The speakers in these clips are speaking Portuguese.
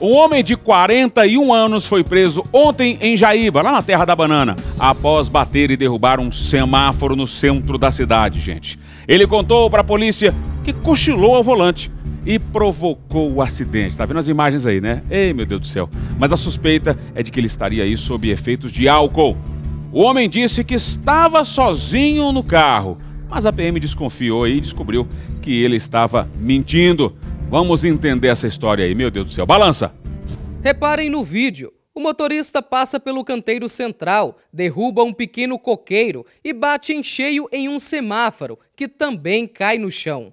Um homem de 41 anos foi preso ontem em Jaíba, lá na Terra da Banana, após bater e derrubar um semáforo no centro da cidade, gente. Ele contou para a polícia que cochilou ao volante e provocou o acidente. Tá vendo as imagens aí, né? Ei, meu Deus do céu. Mas a suspeita é de que ele estaria aí sob efeitos de álcool. O homem disse que estava sozinho no carro, mas a PM desconfiou e descobriu que ele estava mentindo. Vamos entender essa história aí, meu Deus do céu. Balança! Reparem no vídeo. O motorista passa pelo canteiro central, derruba um pequeno coqueiro e bate em cheio em um semáforo, que também cai no chão.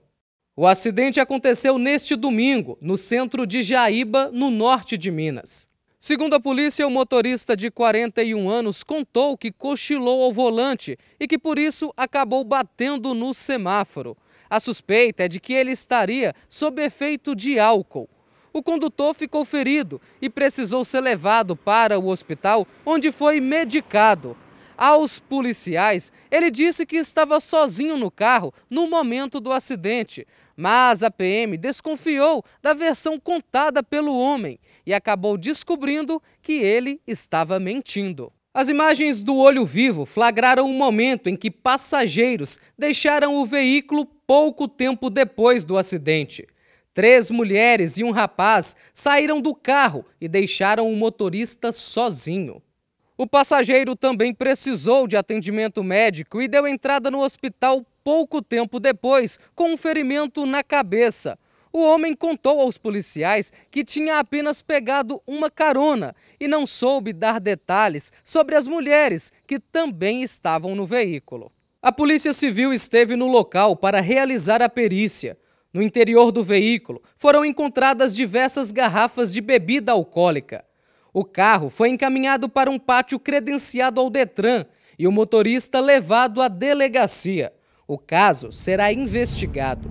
O acidente aconteceu neste domingo, no centro de Jaíba, no norte de Minas. Segundo a polícia, o motorista de 41 anos contou que cochilou ao volante e que por isso acabou batendo no semáforo. A suspeita é de que ele estaria sob efeito de álcool. O condutor ficou ferido e precisou ser levado para o hospital, onde foi medicado. Aos policiais, ele disse que estava sozinho no carro no momento do acidente, mas a PM desconfiou da versão contada pelo homem e acabou descobrindo que ele estava mentindo. As imagens do olho vivo flagraram o um momento em que passageiros deixaram o veículo pouco tempo depois do acidente. Três mulheres e um rapaz saíram do carro e deixaram o motorista sozinho. O passageiro também precisou de atendimento médico e deu entrada no hospital pouco tempo depois, com um ferimento na cabeça. O homem contou aos policiais que tinha apenas pegado uma carona e não soube dar detalhes sobre as mulheres que também estavam no veículo. A Polícia Civil esteve no local para realizar a perícia. No interior do veículo foram encontradas diversas garrafas de bebida alcoólica. O carro foi encaminhado para um pátio credenciado ao Detran e o motorista levado à delegacia. O caso será investigado.